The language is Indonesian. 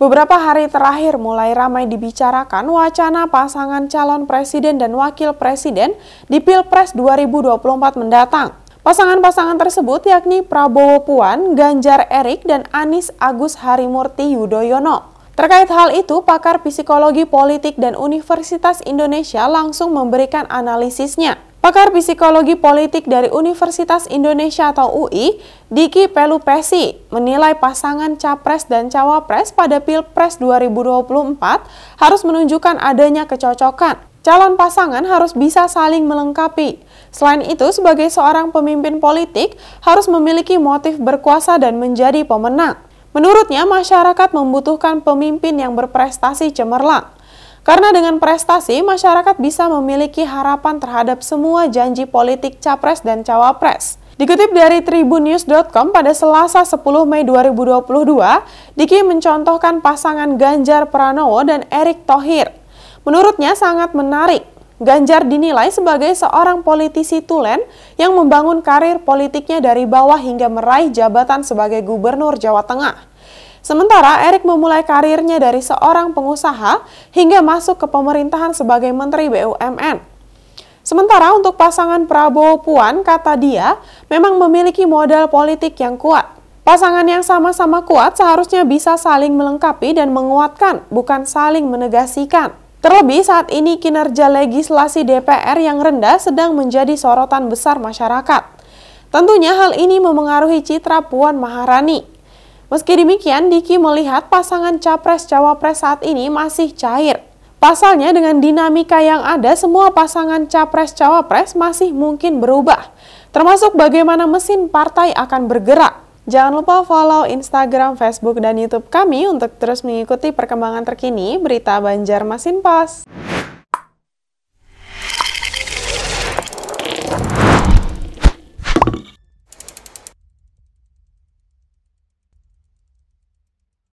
Beberapa hari terakhir mulai ramai dibicarakan wacana pasangan calon presiden dan wakil presiden di Pilpres 2024 mendatang. Pasangan-pasangan tersebut yakni Prabowo Puan, Ganjar Erik, dan Anis Agus Harimurti Yudhoyono. Terkait hal itu, pakar psikologi politik dan Universitas Indonesia langsung memberikan analisisnya. Pakar Psikologi Politik dari Universitas Indonesia atau UI, Diki Pelupesi, menilai pasangan Capres dan Cawapres pada Pilpres 2024 harus menunjukkan adanya kecocokan. Calon pasangan harus bisa saling melengkapi. Selain itu, sebagai seorang pemimpin politik harus memiliki motif berkuasa dan menjadi pemenang. Menurutnya, masyarakat membutuhkan pemimpin yang berprestasi cemerlang. Karena dengan prestasi, masyarakat bisa memiliki harapan terhadap semua janji politik capres dan cawapres. Dikutip dari tribunnews.com pada Selasa 10 Mei 2022, Diki mencontohkan pasangan Ganjar Pranowo dan Erick Thohir. Menurutnya sangat menarik. Ganjar dinilai sebagai seorang politisi tulen yang membangun karir politiknya dari bawah hingga meraih jabatan sebagai gubernur Jawa Tengah. Sementara Erik memulai karirnya dari seorang pengusaha hingga masuk ke pemerintahan sebagai Menteri BUMN. Sementara untuk pasangan Prabowo Puan, kata dia, memang memiliki modal politik yang kuat. Pasangan yang sama-sama kuat seharusnya bisa saling melengkapi dan menguatkan, bukan saling menegasikan. Terlebih saat ini kinerja legislasi DPR yang rendah sedang menjadi sorotan besar masyarakat. Tentunya hal ini memengaruhi citra Puan Maharani. Meski demikian, Diki melihat pasangan capres-cawapres saat ini masih cair. Pasalnya dengan dinamika yang ada, semua pasangan capres-cawapres masih mungkin berubah, termasuk bagaimana mesin partai akan bergerak. Jangan lupa follow Instagram, Facebook, dan YouTube kami untuk terus mengikuti perkembangan terkini berita Banjarmasin Pas.